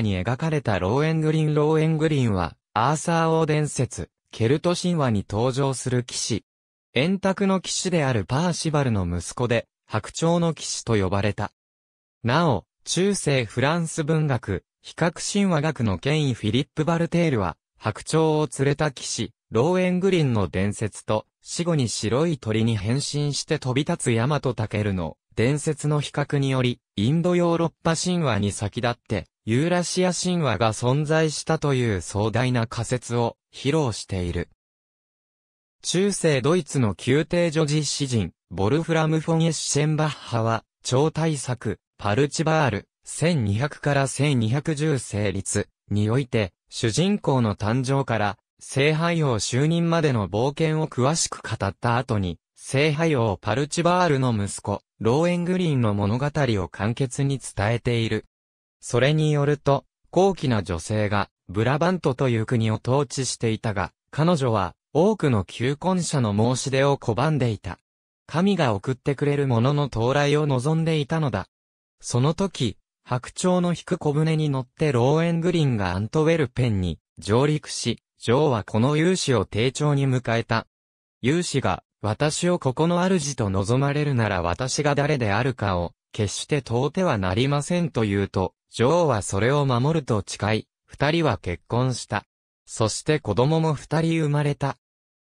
に描かれたローエングリン・ローエングリンは、アーサー王伝説、ケルト神話に登場する騎士。円卓の騎士であるパーシバルの息子で、白鳥の騎士と呼ばれた。なお、中世フランス文学、比較神話学の権威フィリップ・バルテールは、白鳥を連れた騎士、ローエングリンの伝説と、死後に白い鳥に変身して飛び立つヤマトタケルの伝説の比較により、インドヨーロッパ神話に先立って、ユーラシア神話が存在したという壮大な仮説を披露している。中世ドイツの宮廷女実詩人、ボルフラム・フォン・エッシェンバッハは、超大作、パルチバール、1200から1210成立において、主人公の誕生から、聖杯王就任までの冒険を詳しく語った後に、聖杯王パルチバールの息子、ローエングリーンの物語を簡潔に伝えている。それによると、高貴な女性が、ブラバントという国を統治していたが、彼女は、多くの求婚者の申し出を拒んでいた。神が送ってくれる者の到来を望んでいたのだ。その時、白鳥の引く小舟に乗ってローエングリンがアントウェルペンに上陸し、ジョーはこの勇士を丁重に迎えた。勇士が、私をここの主と望まれるなら私が誰であるかを決して遠手はなりませんと言うと、女王はそれを守ると誓い、二人は結婚した。そして子供も二人生まれた。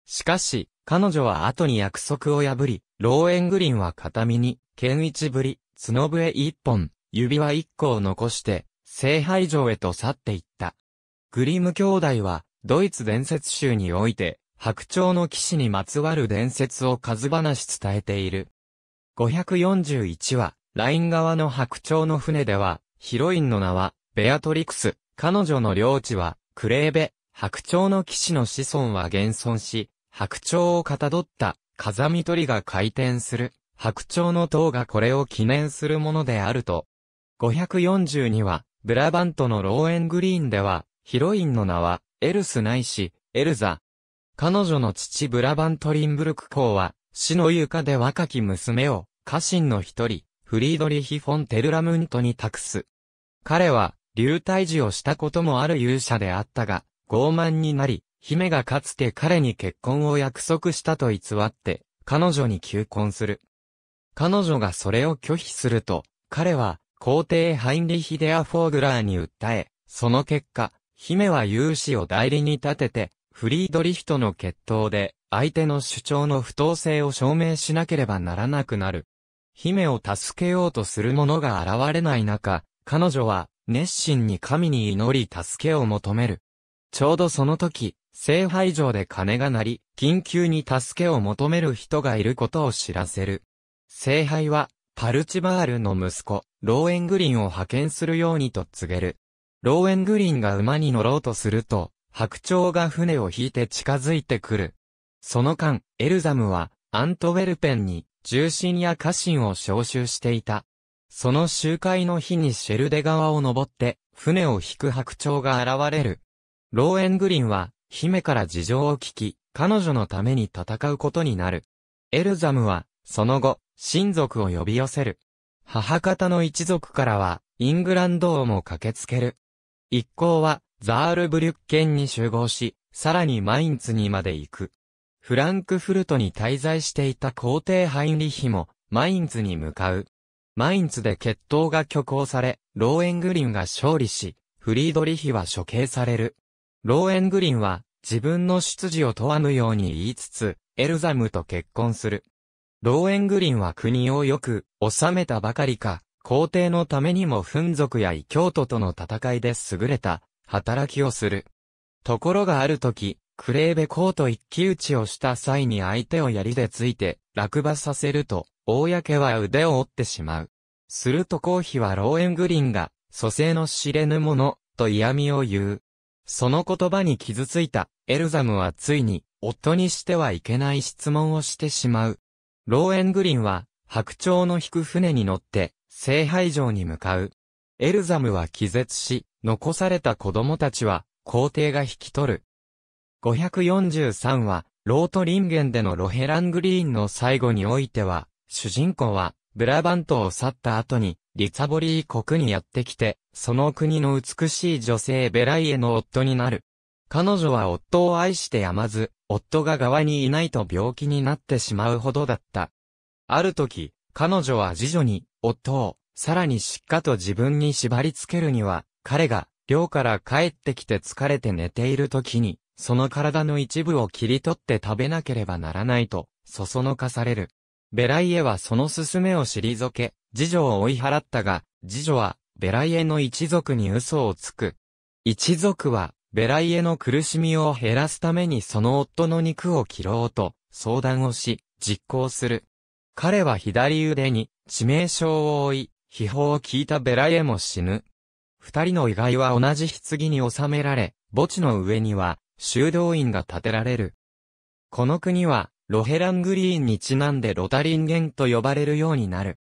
しかし、彼女は後に約束を破り、ローエングリンは片身に、剣一ぶり、角笛一本、指輪一個を残して、聖杯城へと去っていった。グリム兄弟は、ドイツ伝説集において、白鳥の騎士にまつわる伝説を数話伝えている。541話、ライン側の白鳥の船では、ヒロインの名は、ベアトリクス、彼女の領地は、クレーベ、白鳥の騎士の子孫は現存し、白鳥をかたどった、風見鳥が回転する、白鳥の塔がこれを記念するものであると。542は、ブラバントのローエングリーンでは、ヒロインの名は、エルスないし、エルザ。彼女の父ブラバントリンブルク公は、死の床で若き娘を、家臣の一人、フリードリヒ・フォン・テルラムントに託す。彼は、流体児をしたこともある勇者であったが、傲慢になり、姫がかつて彼に結婚を約束したと偽って、彼女に求婚する。彼女がそれを拒否すると、彼は、皇帝ハインリヒ・デア・フォーグラーに訴え、その結果、姫は勇士を代理に立てて、フリードリヒとの決闘で、相手の主張の不当性を証明しなければならなくなる。姫を助けようとする者が現れない中、彼女は熱心に神に祈り助けを求める。ちょうどその時、聖杯場で鐘が鳴り、緊急に助けを求める人がいることを知らせる。聖杯は、パルチバールの息子、ローエングリンを派遣するようにと告げる。ローエングリンが馬に乗ろうとすると、白鳥が船を引いて近づいてくる。その間、エルザムは、アントウェルペンに、重心や家臣を召集していた。その集会の日にシェルデ川を登って、船を引く白鳥が現れる。ローエングリンは、姫から事情を聞き、彼女のために戦うことになる。エルザムは、その後、親族を呼び寄せる。母方の一族からは、イングランド王も駆けつける。一行は、ザールブリュッケンに集合し、さらにマインツにまで行く。フランクフルトに滞在していた皇帝ハインリヒも、マインズに向かう。マインズで決闘が挙行され、ローエングリンが勝利し、フリードリヒは処刑される。ローエングリンは、自分の出自を問わぬように言いつつ、エルザムと結婚する。ローエングリンは国をよく、治めたばかりか、皇帝のためにもン族や異教徒との戦いで優れた、働きをする。ところがある時、クレーベコート一騎打ちをした際に相手を槍でついて落馬させると、大やけは腕を折ってしまう。すると公妃はローエングリンが、蘇生の知れぬ者、と嫌味を言う。その言葉に傷ついた、エルザムはついに、夫にしてはいけない質問をしてしまう。ローエングリンは、白鳥の引く船に乗って、聖杯城に向かう。エルザムは気絶し、残された子供たちは、皇帝が引き取る。543は、ロートリンゲンでのロヘラングリーンの最後においては、主人公は、ブラバントを去った後に、リツァボリー国にやってきて、その国の美しい女性ベライエの夫になる。彼女は夫を愛してやまず、夫が側にいないと病気になってしまうほどだった。ある時、彼女は次女に、夫を、さらに失かと自分に縛り付けるには、彼が、寮から帰ってきて疲れて寝ている時に、その体の一部を切り取って食べなければならないと、そそのかされる。ベライエはその勧めを退け、次女を追い払ったが、次女は、ベライエの一族に嘘をつく。一族は、ベライエの苦しみを減らすためにその夫の肉を切ろうと、相談をし、実行する。彼は左腕に、致命傷を負い、秘宝を聞いたベライエも死ぬ。二人の遺骸は同じ棺に収められ、墓地の上には、修道院が建てられる。この国は、ロヘラングリーンにちなんでロタリンゲンと呼ばれるようになる。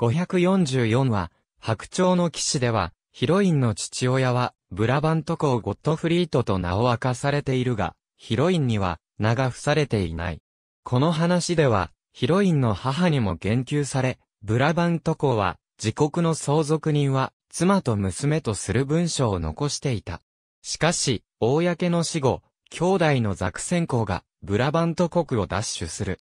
544は、白鳥の騎士では、ヒロインの父親は、ブラバント公ゴットフリートと名を明かされているが、ヒロインには、名が付されていない。この話では、ヒロインの母にも言及され、ブラバント公は、自国の相続人は、妻と娘とする文章を残していた。しかし、公の死後、兄弟のザクセン公が、ブラバント国を奪取する。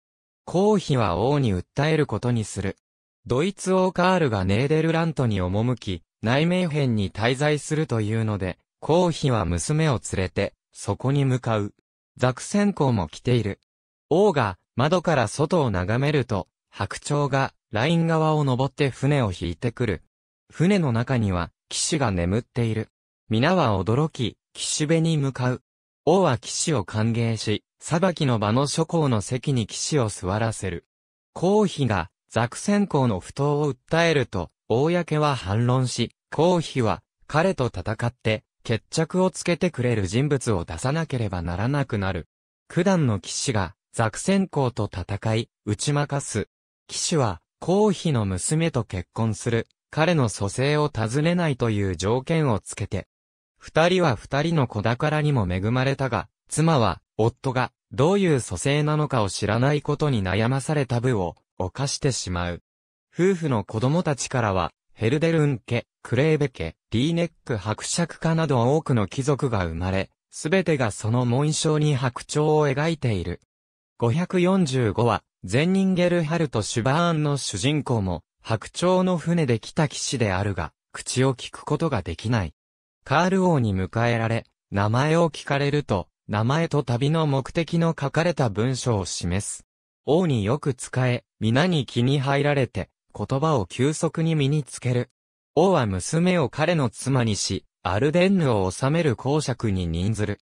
公妃は王に訴えることにする。ドイツ王カールがネーデルラントに赴き、内名編に滞在するというので、公妃は娘を連れて、そこに向かう。ザクセン公も来ている。王が窓から外を眺めると、白鳥がライン側を登って船を引いてくる。船の中には騎士が眠っている。皆は驚き、岸辺に向かう。王は騎士を歓迎し、裁きの場の諸侯の席に騎士を座らせる。皇妃が、ザクセン公の不当を訴えると、公は反論し、皇妃は、彼と戦って、決着をつけてくれる人物を出さなければならなくなる。九段の騎士が、ザクセン公と戦い、打ち負かす。騎士は、皇妃の娘と結婚する、彼の蘇生を尋ねないという条件をつけて、二人は二人の子宝にも恵まれたが、妻は、夫が、どういう蘇生なのかを知らないことに悩まされた部を、犯してしまう。夫婦の子供たちからは、ヘルデルン家、クレーベ家、リーネック伯爵家など多くの貴族が生まれ、すべてがその紋章に白鳥を描いている。545は、ゼンニンゲルハルト・シュバーンの主人公も、白鳥の船で来た騎士であるが、口を聞くことができない。カール王に迎えられ、名前を聞かれると、名前と旅の目的の書かれた文章を示す。王によく使え、皆に気に入られて、言葉を急速に身につける。王は娘を彼の妻にし、アルデンヌを治める公爵に任ずる。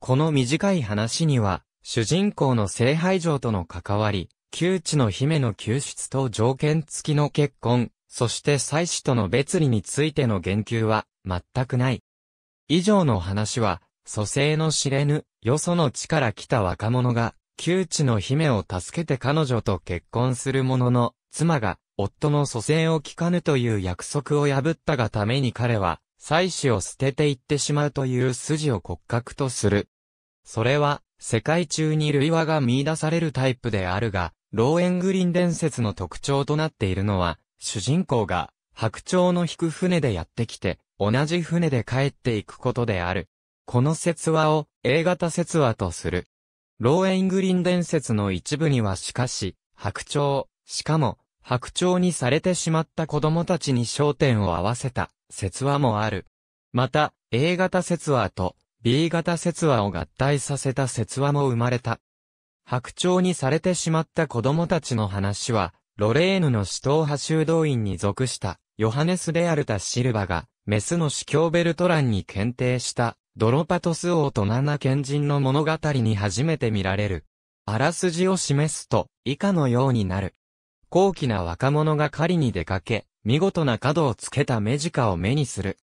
この短い話には、主人公の聖杯城との関わり、旧知の姫の救出と条件付きの結婚、そして妻子との別離についての言及は全くない。以上の話は、蘇生の知れぬ、よその地から来た若者が、旧知の姫を助けて彼女と結婚するものの、妻が、夫の蘇生を聞かぬという約束を破ったがために彼は、妻子を捨てていってしまうという筋を骨格とする。それは、世界中に類話が見出されるタイプであるが、ローエングリン伝説の特徴となっているのは、主人公が、白鳥の引く船でやってきて、同じ船で帰っていくことである。この説話を A 型説話とする。ローエングリン伝説の一部にはしかし、白鳥、しかも、白鳥にされてしまった子供たちに焦点を合わせた説話もある。また、A 型説話と B 型説話を合体させた説話も生まれた。白鳥にされてしまった子供たちの話は、ロレーヌの死闘派修道院に属した、ヨハネス・デアルタ・シルバが、メスの司教ベルトランに検定した、ドロパトス王と七賢人の物語に初めて見られる。あらすじを示すと、以下のようになる。高貴な若者が狩りに出かけ、見事な角をつけた目鹿を目にする。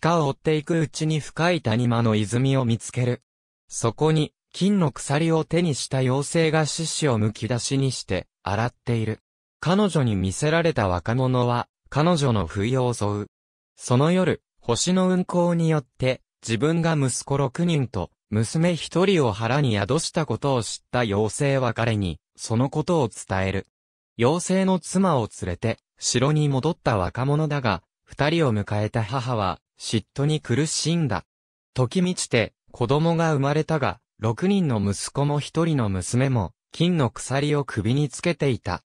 鹿を追っていくうちに深い谷間の泉を見つける。そこに、金の鎖を手にした妖精が獅子をむき出しにして、洗っている。彼女に見せられた若者は、彼女の不意を襲う。その夜、星の運行によって、自分が息子6人と、娘1人を腹に宿したことを知った妖精は彼に、そのことを伝える。妖精の妻を連れて、城に戻った若者だが、二人を迎えた母は、嫉妬に苦しんだ。時満ちて、子供が生まれたが、六人の息子も一人の娘も、金の鎖を首につけていた。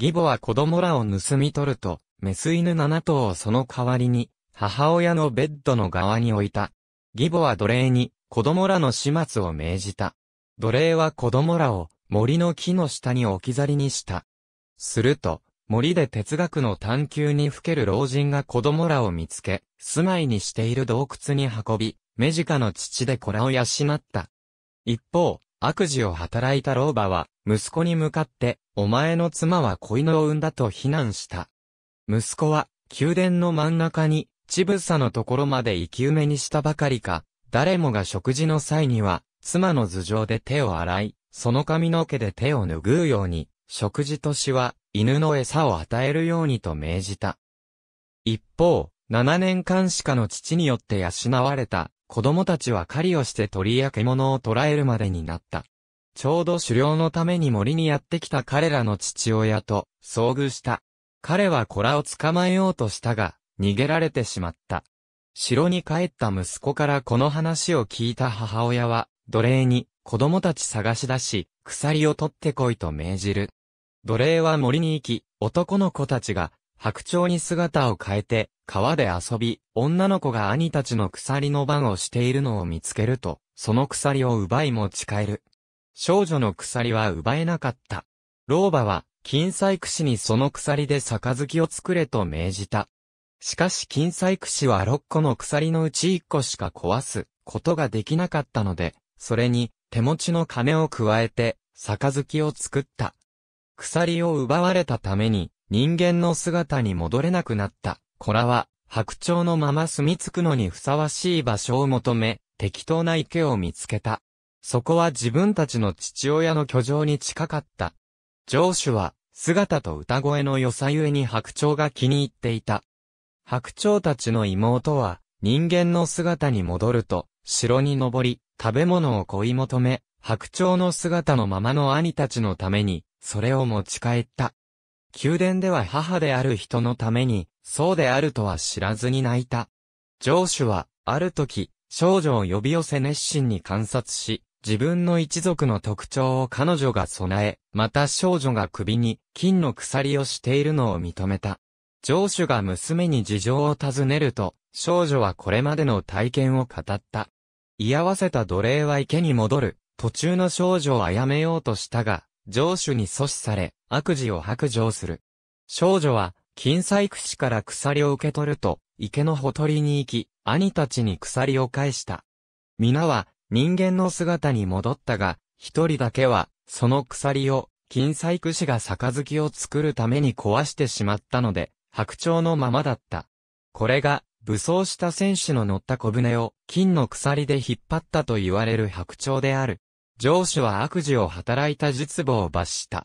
義母は子供らを盗み取ると、メス犬7頭をその代わりに、母親のベッドの側に置いた。義母は奴隷に、子供らの始末を命じた。奴隷は子供らを、森の木の下に置き去りにした。すると、森で哲学の探求にふける老人が子供らを見つけ、住まいにしている洞窟に運び、目近の父で子らを養った。一方、悪事を働いた老婆は、息子に向かって、お前の妻は子犬を産んだと非難した。息子は、宮殿の真ん中に、ちぶさのところまで生き埋めにしたばかりか、誰もが食事の際には、妻の頭上で手を洗い、その髪の毛で手を拭うように、食事としは、犬の餌を与えるようにと命じた。一方、7年間しかの父によって養われた、子供たちは狩りをして鳥や獣を捕らえるまでになった。ちょうど狩猟のために森にやってきた彼らの父親と遭遇した。彼はコラを捕まえようとしたが、逃げられてしまった。城に帰った息子からこの話を聞いた母親は、奴隷に子供たち探し出し、鎖を取ってこいと命じる。奴隷は森に行き、男の子たちが白鳥に姿を変えて、川で遊び、女の子が兄たちの鎖の番をしているのを見つけると、その鎖を奪い持ち帰る。少女の鎖は奪えなかった。老婆は金細工師にその鎖で杯を作れと命じた。しかし金細工師は6個の鎖のうち1個しか壊すことができなかったので、それに手持ちの金を加えて、杯を作った。鎖を奪われたために、人間の姿に戻れなくなった。コラは、白鳥のまま住み着くのにふさわしい場所を求め、適当な池を見つけた。そこは自分たちの父親の居城に近かった。上主は、姿と歌声の良さゆえに白鳥が気に入っていた。白鳥たちの妹は、人間の姿に戻ると、城に登り、食べ物を追い求め、白鳥の姿のままの兄たちのために、それを持ち帰った。宮殿では母である人のために、そうであるとは知らずに泣いた。上主は、ある時、少女を呼び寄せ熱心に観察し、自分の一族の特徴を彼女が備え、また少女が首に金の鎖をしているのを認めた。上主が娘に事情を尋ねると、少女はこれまでの体験を語った。居合わせた奴隷は池に戻る、途中の少女を殺めようとしたが、上主に阻止され、悪事を白状する。少女は、金細工師から鎖を受け取ると、池のほとりに行き、兄たちに鎖を返した。皆は、人間の姿に戻ったが、一人だけは、その鎖を、金細工師が杯を作るために壊してしまったので、白鳥のままだった。これが、武装した戦士の乗った小舟を、金の鎖で引っ張ったと言われる白鳥である。上司は悪事を働いた実母を罰した。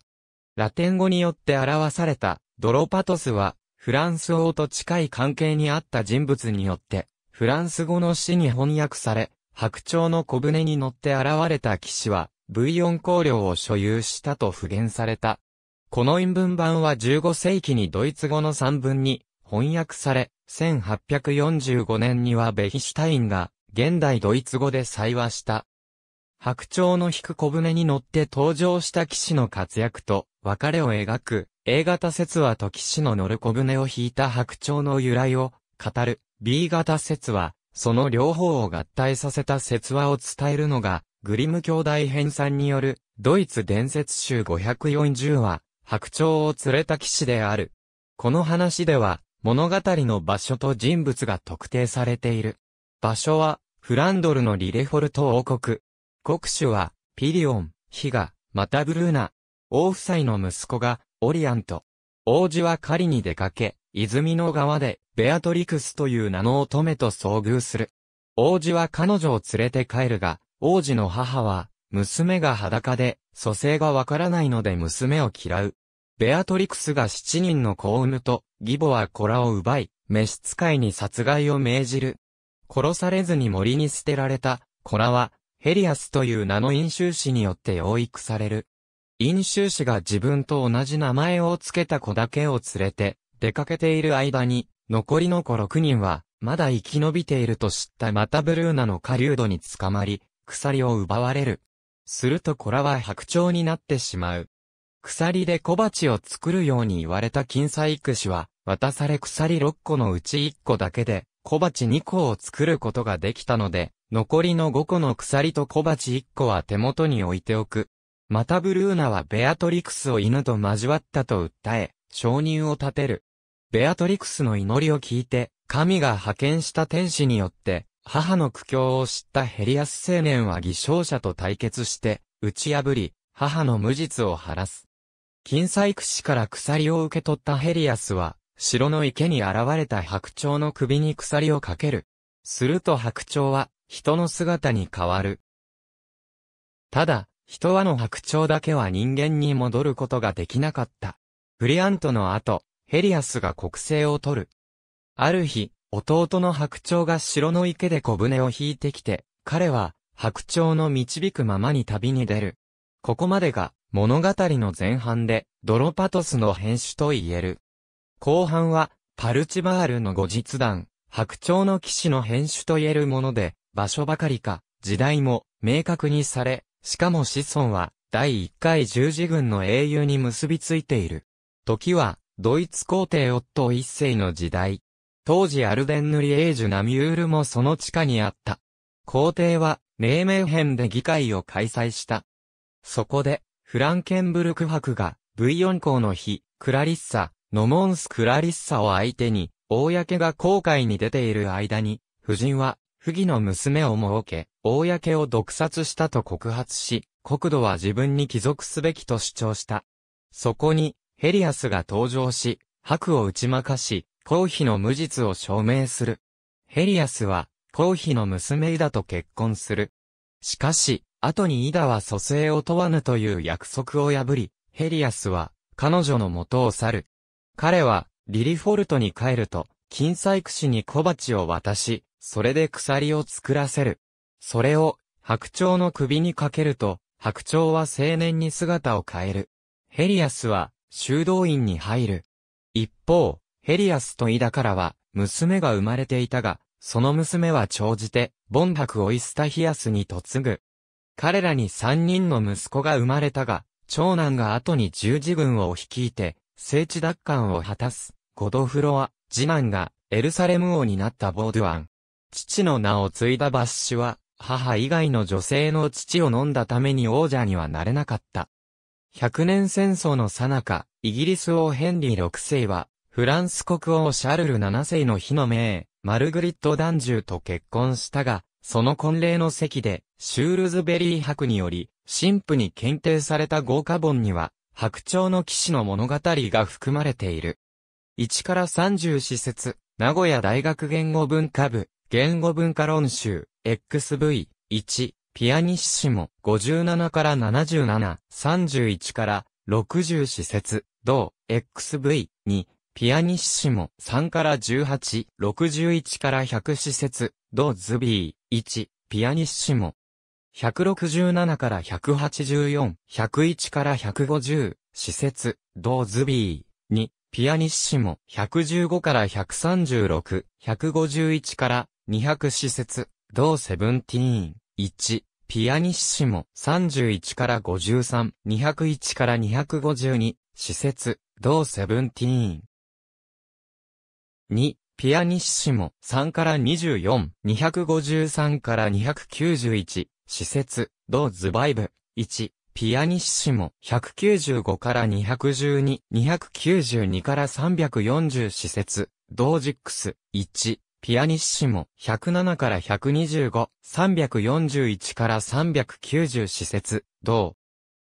ラテン語によって表された、ドロパトスは、フランス王と近い関係にあった人物によって、フランス語の詩に翻訳され、白鳥の小舟に乗って現れた騎士は、V4 香料を所有したと復元された。この陰文版は15世紀にドイツ語の3文に翻訳され、1845年にはベヒシュタインが現代ドイツ語で採話した。白鳥の引く小舟に乗って登場した騎士の活躍と別れを描く A 型説話と騎士の乗る小舟を引いた白鳥の由来を語る B 型説話その両方を合体させた説話を伝えるのが、グリム兄弟編さんによる、ドイツ伝説集540話、白鳥を連れた騎士である。この話では、物語の場所と人物が特定されている。場所は、フランドルのリレフォルト王国。国主は、ピリオン、ヒガ、またブルーナ。王夫妻の息子が、オリアント。王子は狩りに出かけ、泉の川で、ベアトリクスという名の乙女と遭遇する。王子は彼女を連れて帰るが、王子の母は、娘が裸で、蘇生がわからないので娘を嫌う。ベアトリクスが七人の子を産むと、義母は子らを奪い、召使いに殺害を命じる。殺されずに森に捨てられた、子らは、ヘリアスという名の飲酒師によって養育される。飲酒師が自分と同じ名前を付けた子だけを連れて、出かけている間に、残りの子6人は、まだ生き延びていると知ったまたブルーナの狩人に捕まり、鎖を奪われる。するとコラは白鳥になってしまう。鎖で小鉢を作るように言われた金細育氏は、渡され鎖6個のうち1個だけで、小鉢2個を作ることができたので、残りの5個の鎖と小鉢1個は手元に置いておく。またブルーナはベアトリクスを犬と交わったと訴え、承認を立てる。ベアトリクスの祈りを聞いて、神が派遣した天使によって、母の苦境を知ったヘリアス青年は偽証者と対決して、打ち破り、母の無実を晴らす。金細工師から鎖を受け取ったヘリアスは、城の池に現れた白鳥の首に鎖をかける。すると白鳥は、人の姿に変わる。ただ、人はの白鳥だけは人間に戻ることができなかった。ブリアントの後、ヘリアスが国政を取る。ある日、弟の白鳥が城の池で小舟を引いてきて、彼は、白鳥の導くままに旅に出る。ここまでが、物語の前半で、ドロパトスの編集と言える。後半は、パルチバールの後日談、白鳥の騎士の編集と言えるもので、場所ばかりか、時代も、明確にされ、しかも子孫は、第1回十字軍の英雄に結びついている。時は、ドイツ皇帝オット一世の時代。当時アルデンヌリエージュナミュールもその地下にあった。皇帝は、黎明編で議会を開催した。そこで、フランケンブルク博が、V4 校の日、クラリッサ、ノモンス・クラリッサを相手に、公が航海に出ている間に、夫人は、不義の娘を設け、公を毒殺したと告発し、国土は自分に帰属すべきと主張した。そこに、ヘリアスが登場し、白を打ちまかし、皇妃の無実を証明する。ヘリアスは、皇妃の娘イダと結婚する。しかし、後にイダは蘇生を問わぬという約束を破り、ヘリアスは、彼女の元を去る。彼は、リリフォルトに帰ると、金細工師に小鉢を渡し、それで鎖を作らせる。それを、白鳥の首にかけると、白鳥は青年に姿を変える。ヘリアスは、修道院に入る。一方、ヘリアスとイダからは、娘が生まれていたが、その娘は長じて、ボンクをイスタヒアスに嫁ぐ。彼らに三人の息子が生まれたが、長男が後に十字軍を率いて、聖地奪還を果たす。ゴドフロア、次男がエルサレム王になったボードゥアン。父の名を継いだバッシュは、母以外の女性の父を飲んだために王者にはなれなかった。百年戦争の最中、イギリス王ヘンリー6世は、フランス国王シャルル7世の日の命、マルグリットューと結婚したが、その婚礼の席で、シュールズベリー博により、神父に検定された豪華本には、白鳥の騎士の物語が含まれている。1から30施設、名古屋大学言語文化部、言語文化論集、XV、1、ピアニッシモ、57から77、31から60施設、同、XV、2、ピアニッシモ、3から18、61から100施設、同ズビー、1、ピアニッシモ、167から184、101から150、施設、同ズビー、2、ピアニッシモ、115から136、151から200施設、同セブンティーン。1、ピアニッシモ、31から53、201から252、施設、同セブンティーン。2、ピアニッシモ、3から24、253から291、施設、同ズバイブ、1、ピアニッシモ、195から212、292から340施設、同ジックス、1、ピアニッシモ、107から125、341から390施設、同。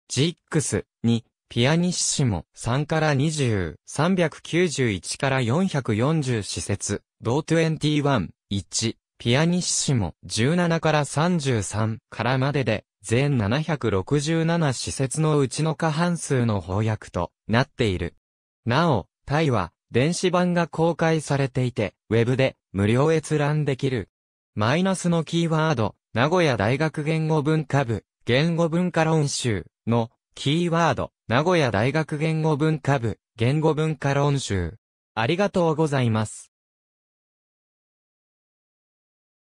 ジックス、2、ピアニッシモ、3から20、391から440施設、同21、1、ピアニッシモ、17から33からまでで、全767施設のうちの過半数の翻訳となっている。なお、タイは、電子版が公開されていて、ウェブで無料閲覧できる。マイナスのキーワード、名古屋大学言語文化部、言語文化論集のキーワード、名古屋大学言語文化部、言語文化論集。ありがとうございます。